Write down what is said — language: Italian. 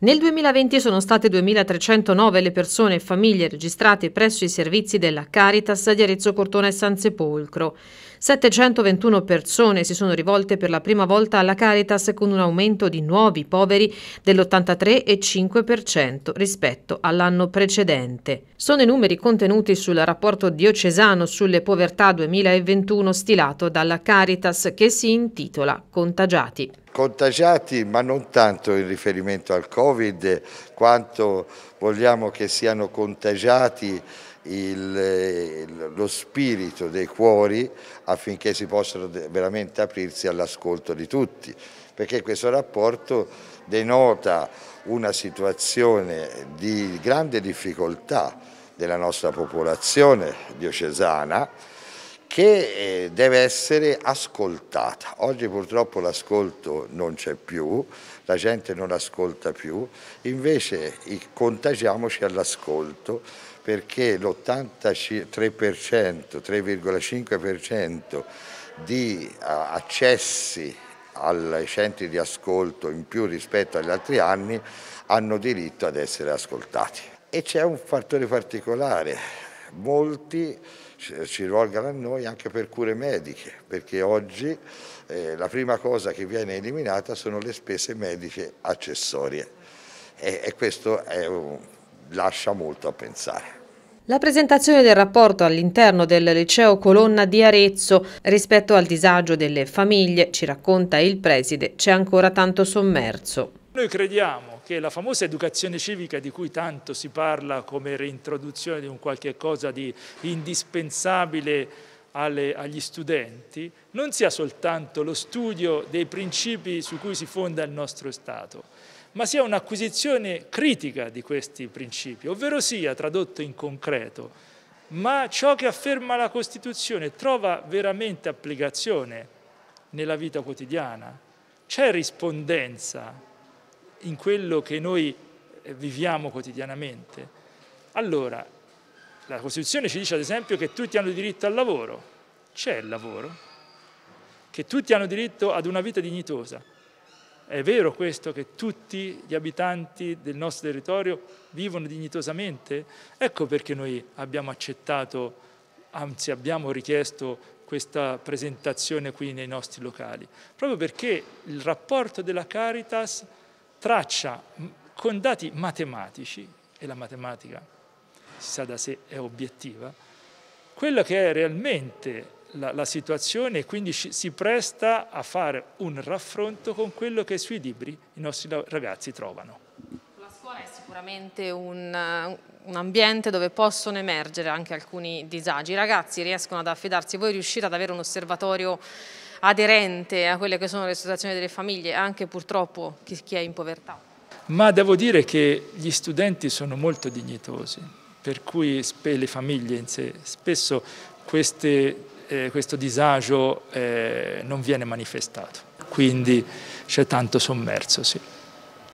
Nel 2020 sono state 2.309 le persone e famiglie registrate presso i servizi della Caritas di Arezzo Cortona e San Sepolcro. 721 persone si sono rivolte per la prima volta alla Caritas con un aumento di nuovi poveri dell'83,5% rispetto all'anno precedente. Sono i numeri contenuti sul rapporto diocesano sulle povertà 2021 stilato dalla Caritas che si intitola Contagiati. Contagiati, ma non tanto in riferimento al Covid, quanto vogliamo che siano contagiati il, lo spirito dei cuori affinché si possano veramente aprirsi all'ascolto di tutti, perché questo rapporto denota una situazione di grande difficoltà della nostra popolazione diocesana che eh, deve essere ascoltata. Oggi purtroppo l'ascolto non c'è più, la gente non ascolta più, invece contagiamoci all'ascolto perché l'83%, 3,5% di eh, accessi ai centri di ascolto in più rispetto agli altri anni hanno diritto ad essere ascoltati. E c'è un fattore particolare, molti si rivolgano a noi anche per cure mediche, perché oggi eh, la prima cosa che viene eliminata sono le spese mediche accessorie e, e questo un, lascia molto a pensare. La presentazione del rapporto all'interno del liceo Colonna di Arezzo rispetto al disagio delle famiglie, ci racconta il preside, c'è ancora tanto sommerso. Noi crediamo che la famosa educazione civica di cui tanto si parla come reintroduzione di un qualche cosa di indispensabile alle, agli studenti, non sia soltanto lo studio dei principi su cui si fonda il nostro Stato, ma sia un'acquisizione critica di questi principi, ovvero sia, tradotto in concreto, ma ciò che afferma la Costituzione trova veramente applicazione nella vita quotidiana? C'è rispondenza in quello che noi eh, viviamo quotidianamente. Allora, la Costituzione ci dice ad esempio che tutti hanno diritto al lavoro, c'è il lavoro, che tutti hanno diritto ad una vita dignitosa. È vero questo che tutti gli abitanti del nostro territorio vivono dignitosamente? Ecco perché noi abbiamo accettato, anzi abbiamo richiesto questa presentazione qui nei nostri locali, proprio perché il rapporto della Caritas traccia con dati matematici, e la matematica si sa da sé è obiettiva, quella che è realmente la, la situazione e quindi ci, si presta a fare un raffronto con quello che sui libri i nostri ragazzi trovano. La scuola è sicuramente un, un ambiente dove possono emergere anche alcuni disagi. I ragazzi riescono ad affidarsi, voi riuscite ad avere un osservatorio aderente a quelle che sono le situazioni delle famiglie, anche purtroppo chi, chi è in povertà. Ma devo dire che gli studenti sono molto dignitosi, per cui le famiglie in sé spesso queste, eh, questo disagio eh, non viene manifestato, quindi c'è tanto sommerso, sì.